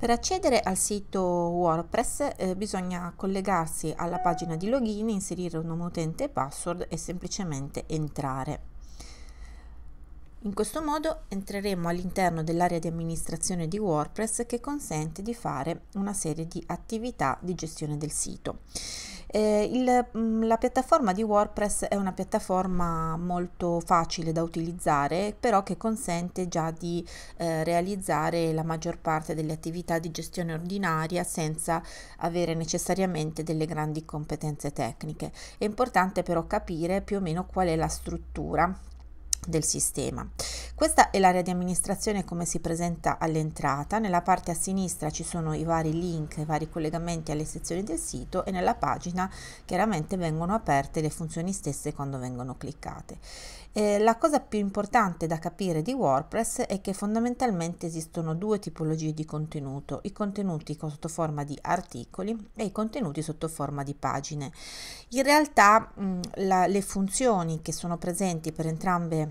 Per accedere al sito WordPress eh, bisogna collegarsi alla pagina di login, inserire un nome utente e password e semplicemente entrare. In questo modo entreremo all'interno dell'area di amministrazione di WordPress che consente di fare una serie di attività di gestione del sito. Eh, il, mm, la piattaforma di WordPress è una piattaforma molto facile da utilizzare, però che consente già di eh, realizzare la maggior parte delle attività di gestione ordinaria senza avere necessariamente delle grandi competenze tecniche. È importante però capire più o meno qual è la struttura del sistema. Questa è l'area di amministrazione come si presenta all'entrata, nella parte a sinistra ci sono i vari link, i vari collegamenti alle sezioni del sito e nella pagina chiaramente vengono aperte le funzioni stesse quando vengono cliccate. Eh, la cosa più importante da capire di WordPress è che fondamentalmente esistono due tipologie di contenuto, i contenuti sotto forma di articoli e i contenuti sotto forma di pagine. In realtà mh, la, le funzioni che sono presenti per entrambe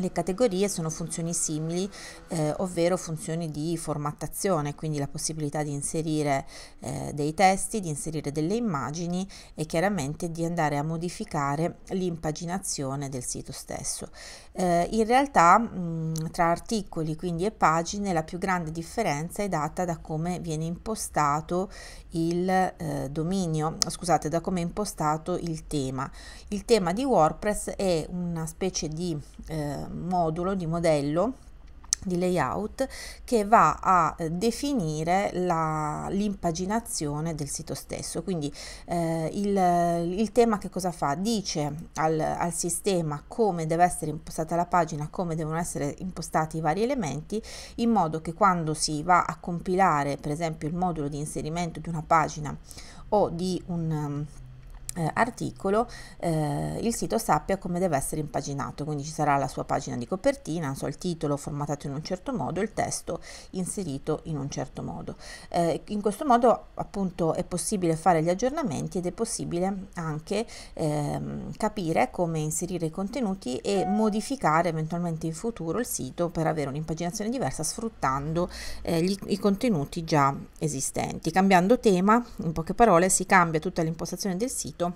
le categorie sono funzioni simili, eh, ovvero funzioni di formattazione, quindi la possibilità di inserire eh, dei testi, di inserire delle immagini e chiaramente di andare a modificare l'impaginazione del sito stesso. Eh, in realtà mh, mm, tra articoli quindi, e pagine la più grande differenza è data da come viene impostato il eh, dominio, scusate, da come è impostato il tema. Il tema di WordPress è una specie di eh, modulo, di modello di layout che va a definire l'impaginazione del sito stesso quindi eh, il, il, tema che cosa fa dice al, al, sistema come deve essere impostata la pagina come devono essere impostati i vari elementi in modo che quando si va a compilare per esempio il modulo di inserimento di una pagina o di un eh, articolo eh, il sito sappia come deve essere impaginato, quindi ci sarà la sua pagina di copertina, so, il titolo formatato in un certo modo, il testo inserito in un certo modo. Eh, in questo modo appunto è possibile fare gli aggiornamenti ed è possibile anche ehm, capire come inserire i contenuti e modificare eventualmente in futuro il sito per avere un'impaginazione diversa sfruttando eh, gli, i contenuti già esistenti. Cambiando tema, in poche parole, si cambia tutta l'impostazione del sito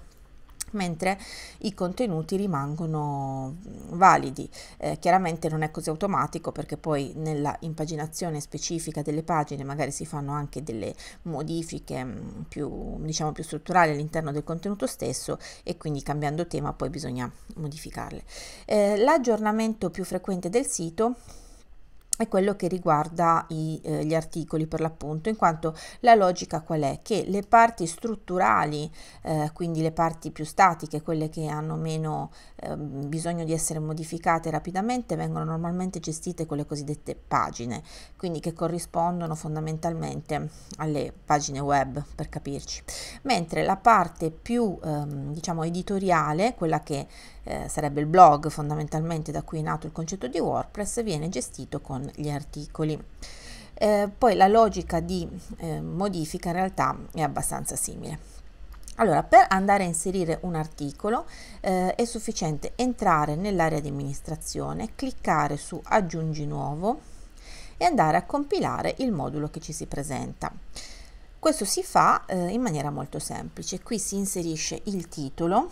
mentre i contenuti rimangono validi. Eh, chiaramente non è così automatico perché poi nella impaginazione specifica delle pagine magari si fanno anche delle modifiche mm, più, diciamo, più strutturali all'interno del contenuto stesso e quindi cambiando tema poi bisogna modificarle. Eh, l'aggiornamento più frequente del sito è quello che riguarda i, eh, gli articoli per l'appunto, in quanto la logica qual è? Che le parti strutturali, eh, quindi le parti più statiche, quelle che hanno meno eh, bisogno di essere modificate rapidamente, vengono normalmente gestite con le cosiddette pagine, quindi che corrispondono fondamentalmente alle pagine web, per capirci. Mentre la parte più, ehm, diciamo, editoriale, quella che eh, sarebbe il blog fondamentalmente da cui è nato il concetto di WordPress, viene gestito con gli articoli. Eh, poi la logica di eh, modifica in realtà è abbastanza simile. Allora, per andare a inserire un articolo eh, è sufficiente entrare nell'area di amministrazione, cliccare su aggiungi nuovo e andare a compilare il modulo che ci si presenta. Questo si fa eh, in maniera molto semplice. Qui si inserisce il titolo,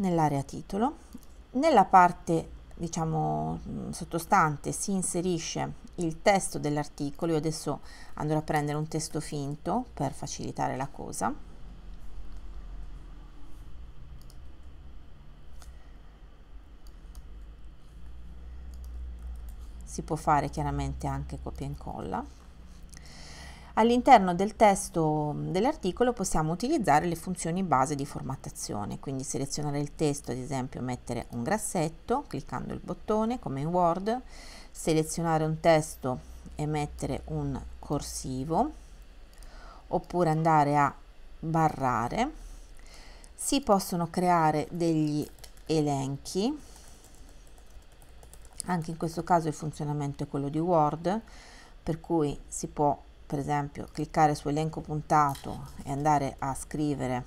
nell'area titolo. Nella parte diciamo sottostante si inserisce il testo dell'articolo, io adesso andrò a prendere un testo finto per facilitare la cosa. Si può fare chiaramente anche copia e incolla. All'interno del testo dell'articolo possiamo utilizzare le funzioni base di formattazione, quindi selezionare il testo, ad esempio mettere un grassetto cliccando il bottone come in Word, selezionare un testo e mettere un corsivo, oppure andare a barrare. Si possono creare degli elenchi, anche in questo caso il funzionamento è quello di Word, per cui si può per esempio cliccare su elenco puntato e andare a scrivere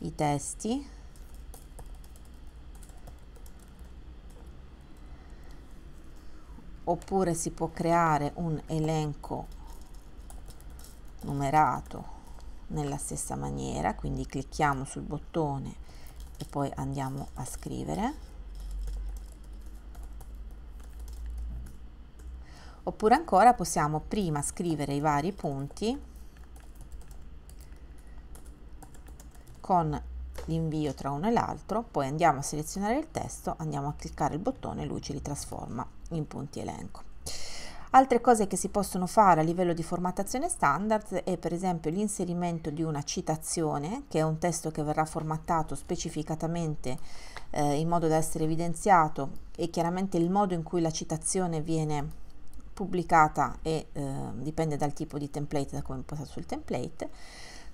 i testi oppure si può creare un elenco numerato nella stessa maniera quindi clicchiamo sul bottone e poi andiamo a scrivere oppure ancora possiamo prima scrivere i vari punti con l'invio tra uno e l'altro, poi andiamo a selezionare il testo, andiamo a cliccare il bottone e lui ci li trasforma in punti elenco. Altre cose che si possono fare a livello di formattazione standard è per esempio l'inserimento di una citazione, che è un testo che verrà formattato specificatamente eh, in modo da essere evidenziato e chiaramente il modo in cui la citazione viene pubblicata e eh, dipende dal tipo di template, da come è impostato sul template.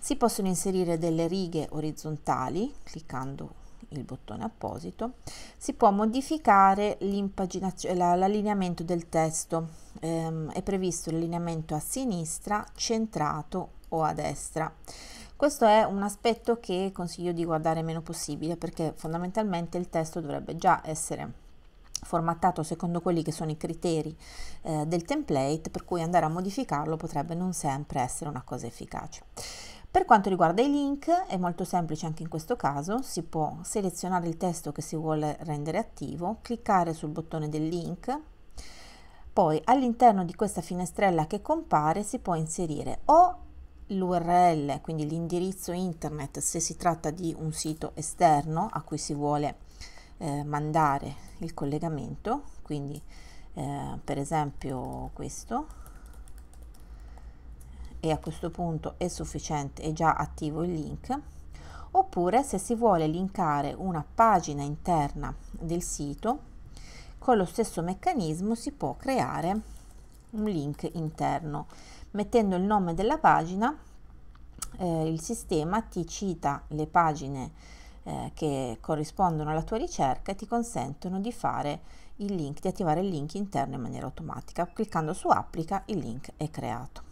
Si possono inserire delle righe orizzontali cliccando il bottone apposito, si può modificare l'allineamento del testo, ehm, è previsto l'allineamento a sinistra, centrato o a destra. Questo è un aspetto che consiglio di guardare meno possibile perché fondamentalmente il testo dovrebbe già essere formattato secondo quelli che sono i criteri eh, del template, per cui andare a modificarlo potrebbe non sempre essere una cosa efficace. Per quanto riguarda i link è molto semplice anche in questo caso, si può selezionare il testo che si vuole rendere attivo, cliccare sul bottone del link, poi all'interno di questa finestrella che compare si può inserire o l'URL, quindi l'indirizzo internet se si tratta di un sito esterno a cui si vuole eh, mandare il collegamento, quindi eh, per esempio questo, e a questo punto è sufficiente, è già attivo il link, oppure se si vuole linkare una pagina interna del sito, con lo stesso meccanismo si può creare un link interno. Mettendo il nome della pagina, eh, il sistema ti cita le pagine eh, che corrispondono alla tua ricerca e ti consentono di fare il link, di attivare il link interno in maniera automatica. Cliccando su applica il link è creato.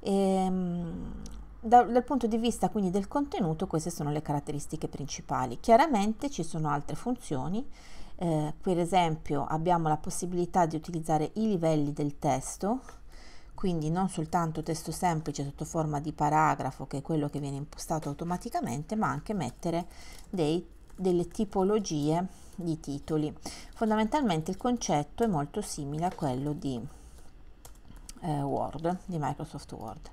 E, ehm, da, dal punto di vista quindi del contenuto queste sono le caratteristiche principali. Chiaramente ci sono altre funzioni, eh, per esempio abbiamo la possibilità di utilizzare i livelli del testo quindi non soltanto testo semplice sotto forma di paragrafo, che è quello che viene impostato automaticamente, ma anche mettere dei, delle tipologie di titoli. Fondamentalmente il concetto è molto simile a quello di eh, Word, di Microsoft Word.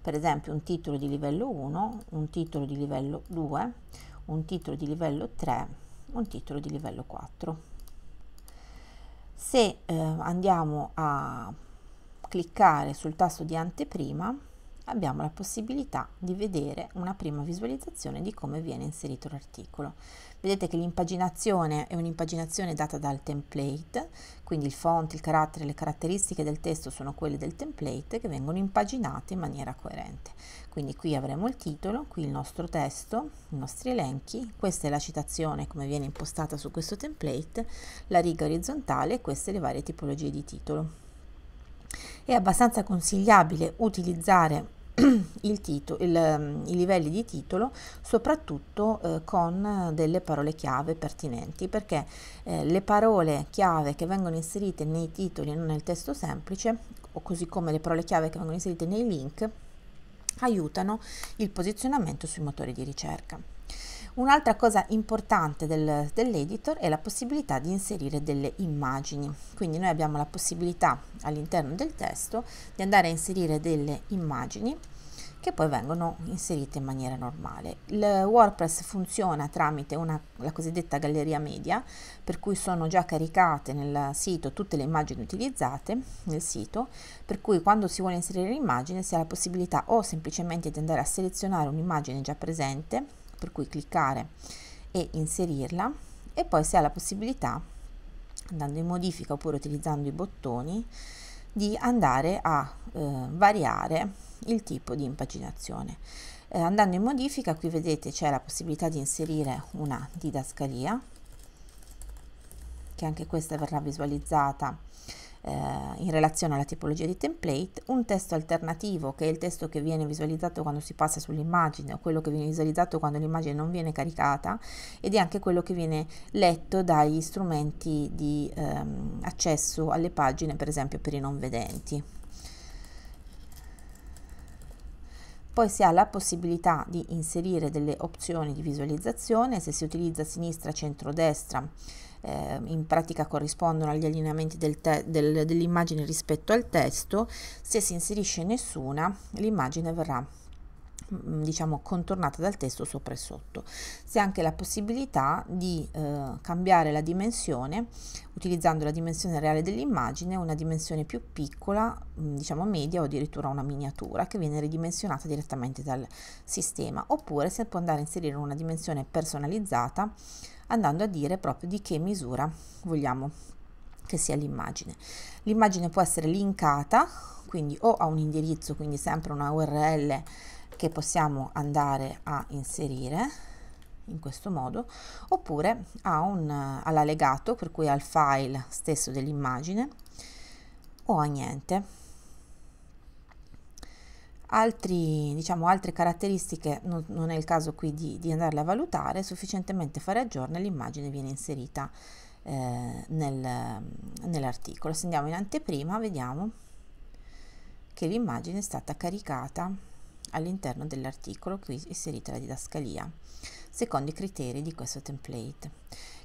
Per esempio un titolo di livello 1, un titolo di livello 2, un titolo di livello 3, un titolo di livello 4. Se eh, andiamo a cliccare sul tasto di anteprima abbiamo la possibilità di vedere una prima visualizzazione di come viene inserito l'articolo. Vedete che l'impaginazione è un'impaginazione data dal template, quindi il font, il carattere, le caratteristiche del testo sono quelle del template che vengono impaginate in maniera coerente. Quindi qui avremo il titolo, qui il nostro testo, i nostri elenchi, questa è la citazione come viene impostata su questo template, la riga orizzontale e queste le varie tipologie di titolo. È abbastanza consigliabile utilizzare il titolo, il, mm, i livelli di titolo soprattutto eh, con eh, delle parole chiave pertinenti perché eh, le parole chiave che vengono inserite nei titoli e non nel testo semplice o così come le parole chiave che vengono inserite nei link aiutano il posizionamento sui motori di ricerca. Un'altra cosa importante del, dell'editor è la possibilità di inserire delle immagini, quindi noi abbiamo la possibilità all'interno del testo di andare a inserire delle immagini che poi vengono inserite in maniera normale. Il WordPress funziona tramite una, la cosiddetta galleria media, per cui sono già caricate nel sito tutte le immagini utilizzate nel sito, per cui quando si vuole inserire l'immagine si ha la possibilità o semplicemente di andare a selezionare un'immagine già presente per cui cliccare e inserirla e poi si ha la possibilità andando in modifica oppure utilizzando i bottoni di andare a eh, variare il tipo di impaginazione eh, andando in modifica qui vedete c'è la possibilità di inserire una didascalia che anche questa verrà visualizzata eh, in relazione alla tipologia di template, un testo alternativo che è il testo che viene visualizzato quando si passa sull'immagine o quello che viene visualizzato quando l'immagine non viene caricata ed è anche quello che viene letto dagli strumenti di ehm, accesso alle pagine, per esempio per i non vedenti. Poi si ha la possibilità di inserire delle opzioni di visualizzazione, se si utilizza sinistra, centro, destra eh, in pratica corrispondono agli allineamenti del te- del, dell'immagine rispetto al testo, se si inserisce nessuna l'immagine verrà mm, diciamo contornata dal testo sopra e sotto. Si ha anche la possibilità di eh, cambiare la dimensione utilizzando la dimensione reale dell'immagine, una dimensione più piccola, mm, diciamo media o addirittura una miniatura che viene ridimensionata direttamente dal sistema, oppure si può andare a inserire una dimensione personalizzata andando a dire proprio di che misura vogliamo che sia l'immagine. L'immagine può essere linkata, quindi o a un indirizzo, quindi sempre una URL che possiamo andare a inserire in questo modo, oppure un, all'allegato, per cui al file stesso dell'immagine o a niente Altri, diciamo, altre caratteristiche, non, non, è il caso qui di, di, andarle a valutare, sufficientemente fare aggiorn e l'immagine viene inserita eh, nel, nell'articolo. Se andiamo in anteprima vediamo che l'immagine è stata caricata all'interno dell'articolo, qui inserita la didascalia, secondo i criteri di questo template.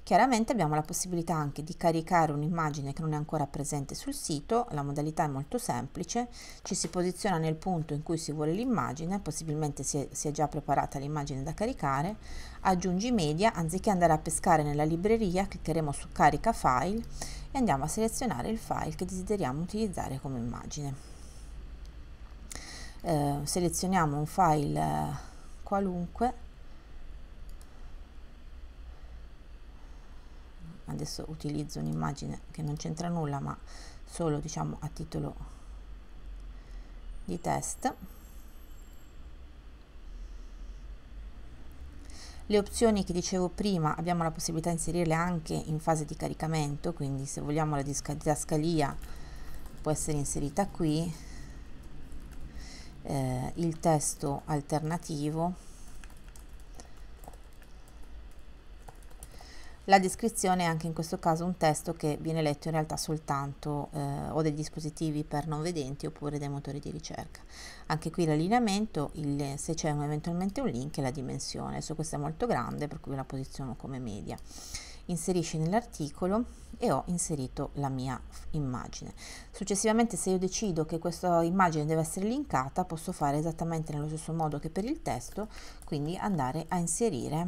Chiaramente abbiamo la possibilità anche di caricare un'immagine che non è ancora presente sul sito, la modalità è molto semplice, ci si posiziona nel punto in cui si vuole l'immagine, possibilmente si è, si è già preparata l'immagine da caricare, aggiungi media, anziché andare a pescare nella libreria cliccheremo su carica file e andiamo a selezionare il file che desideriamo utilizzare come immagine. Eh, selezioniamo un file eh, qualunque adesso utilizzo un'immagine che non c'entra nulla ma solo diciamo a titolo di test Le opzioni che dicevo prima abbiamo la possibilità di inserirle anche in fase di caricamento, quindi se vogliamo la didascalia può essere inserita qui, eh, il testo alternativo, La descrizione è anche in questo caso un testo che viene letto in realtà soltanto eh, o dei dispositivi per non vedenti oppure dai motori di ricerca. Anche qui l'allineamento, se c'è un, eventualmente un link e la dimensione, adesso questa è molto grande per cui la posiziono come media. Inserisci nell'articolo e ho inserito la mia immagine. Successivamente se io decido che questa immagine deve essere linkata posso fare esattamente nello stesso modo che per il testo, quindi andare a inserire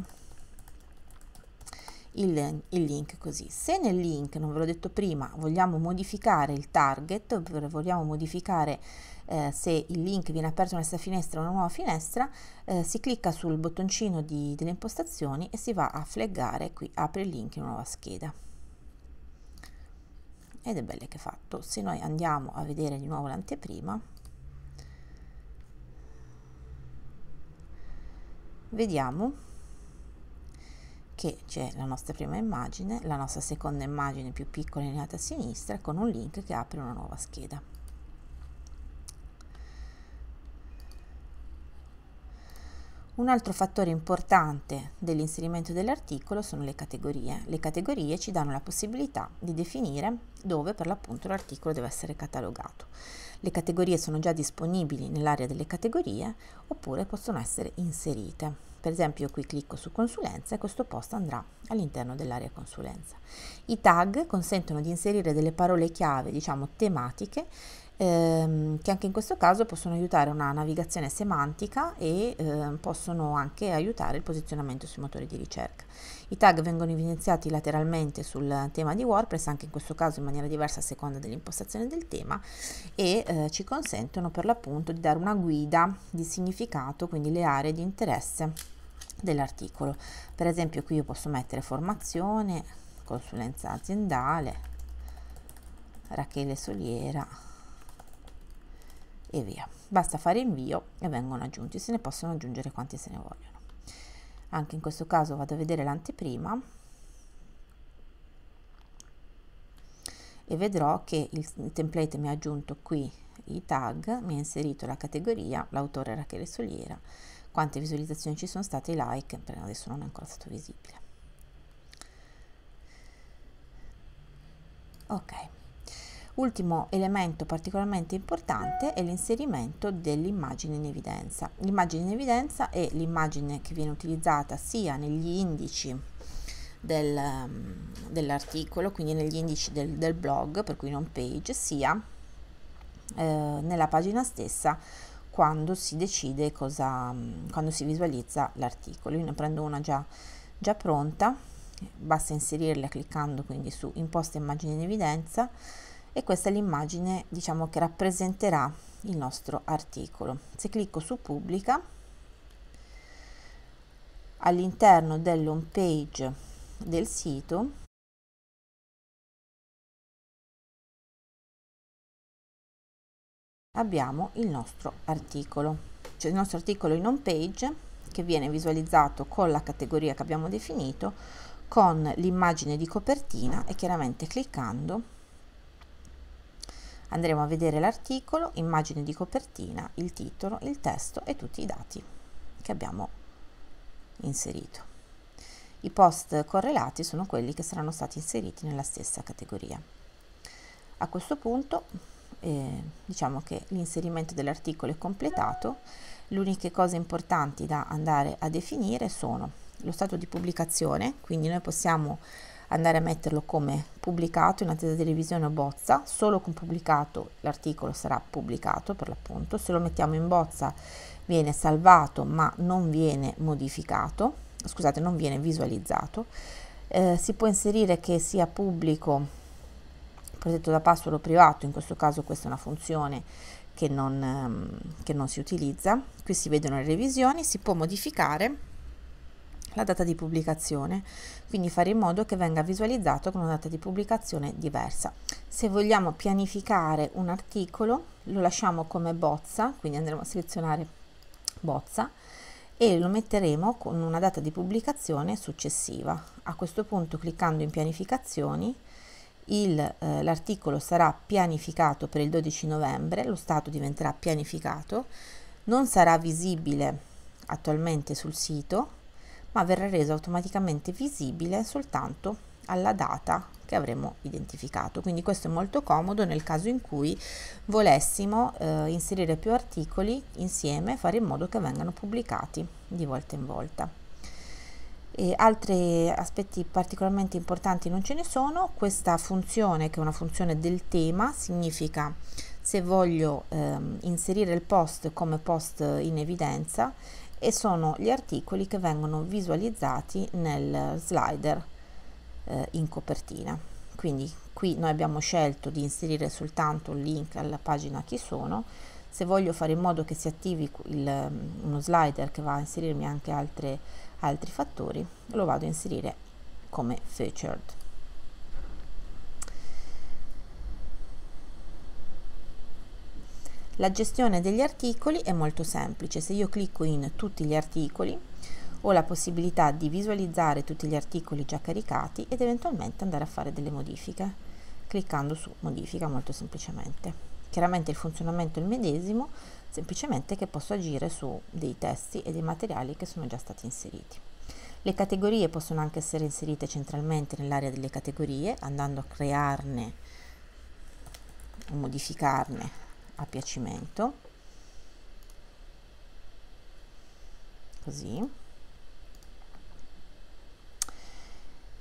il, il link così. Se nel link, non ve l'ho detto prima, vogliamo modificare il target, oppure vogliamo modificare eh, se il link viene aperto in questa finestra o una nuova finestra, eh, si clicca sul bottoncino di, delle impostazioni e si va a flaggare, qui apre il link in una nuova scheda. Ed è bello che è fatto. Se noi andiamo a vedere di nuovo l'anteprima, vediamo che c'è la nostra prima immagine, la nostra seconda immagine più piccola in alto a sinistra con un link che apre una nuova scheda. Un altro fattore importante dell'inserimento dell'articolo sono le categorie. Le categorie ci danno la possibilità di definire dove per l'appunto l'articolo deve essere catalogato. Le categorie sono già disponibili nell'area delle categorie oppure possono essere inserite. Per esempio io qui clicco su consulenza e questo post andrà all'interno dell'area consulenza. I tag consentono di inserire delle parole chiave, diciamo tematiche, ehm, che anche in questo caso possono aiutare una navigazione semantica e ehm, possono anche aiutare il posizionamento sui motori di ricerca. I tag vengono evidenziati lateralmente sul tema di WordPress, anche in questo caso in maniera diversa a seconda dell'impostazione del tema e eh, ci consentono per l'appunto di dare una guida di significato, quindi le aree di interesse dell'articolo. Per esempio qui io posso mettere formazione, consulenza aziendale, Rachele Soliera, e via. Basta fare invio e vengono aggiunti, se ne possono aggiungere quanti se ne vogliono. Anche in questo caso vado a vedere l'anteprima e vedrò che il template mi ha aggiunto qui i tag, mi ha inserito la categoria, l'autore Rachele Soliera, quante visualizzazioni ci sono state, i like, per adesso non è ancora stato visibile. Ok. Ultimo elemento particolarmente importante è l'inserimento dell'immagine in evidenza. L'immagine in evidenza è l'immagine che viene utilizzata sia negli indici del, mm, dell'articolo, quindi negli indici del, del, blog, per cui non page, sia eh, nella pagina stessa quando si decide cosa, mm, quando si visualizza l'articolo. Io ne prendo una già, già pronta, basta inserirla cliccando quindi su imposta immagine in evidenza e questa è l'immagine diciamo che rappresenterà il nostro articolo se clicco su pubblica all'interno dell'home page del sito abbiamo il nostro articolo cioè il nostro articolo in home page che viene visualizzato con la categoria che abbiamo definito con l'immagine di copertina e chiaramente cliccando Andremo a vedere l'articolo, immagine di copertina, il titolo, il testo e tutti i dati che abbiamo inserito. I post correlati sono quelli che saranno stati inseriti nella stessa categoria. A questo punto eh, diciamo che l'inserimento dell'articolo è completato, le uniche cose importanti da andare a definire sono lo stato di pubblicazione, quindi noi possiamo andare a metterlo come pubblicato in attesa di revisione o bozza, solo con pubblicato l'articolo sarà pubblicato per l'appunto, se lo mettiamo in bozza viene salvato ma non viene modificato, scusate non viene visualizzato, eh, si può inserire che sia pubblico protetto da password o privato, in questo caso questa è una funzione che non, ehm, che non si utilizza, qui si vedono le revisioni, si può modificare la data di pubblicazione, quindi fare in modo che venga visualizzato con una data di pubblicazione diversa. Se vogliamo pianificare un articolo lo lasciamo come bozza, quindi andremo a selezionare bozza e lo metteremo con una data di pubblicazione successiva. A questo punto cliccando in pianificazioni eh, l'articolo eh, sarà pianificato per il 12 novembre, lo stato diventerà pianificato, non sarà visibile attualmente sul sito ma verrà reso automaticamente visibile soltanto alla data che avremo identificato. Quindi questo è molto comodo nel caso in cui volessimo eh, inserire più articoli insieme, fare in modo che vengano pubblicati di volta in volta. E altri aspetti particolarmente importanti non ce ne sono, questa funzione che è una funzione del tema significa se voglio eh, inserire il post come post in evidenza e sono gli articoli che vengono visualizzati nel slider eh, in copertina. Quindi qui noi abbiamo scelto di inserire soltanto un link alla pagina chi sono, se voglio fare in modo che si attivi il, mm, uno slider che va a inserirmi anche altre, altri fattori, lo vado a inserire come featured. La gestione degli articoli è molto semplice, se io clicco in tutti gli articoli ho la possibilità di visualizzare tutti gli articoli già caricati ed eventualmente andare a fare delle modifiche cliccando su modifica molto semplicemente. Chiaramente il funzionamento è il medesimo, semplicemente che posso agire su dei testi e dei materiali che sono già stati inseriti. Le categorie possono anche essere inserite centralmente nell'area delle categorie andando a crearne o modificarne a piacimento così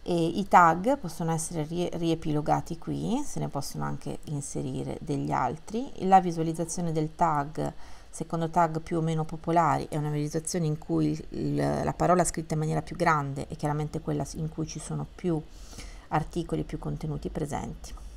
e i tag possono essere riepilogati qui se ne possono anche inserire degli altri la visualizzazione del tag secondo tag più o meno popolari è una visualizzazione in cui il, la parola scritta in maniera più grande è chiaramente quella in cui ci sono più articoli più contenuti presenti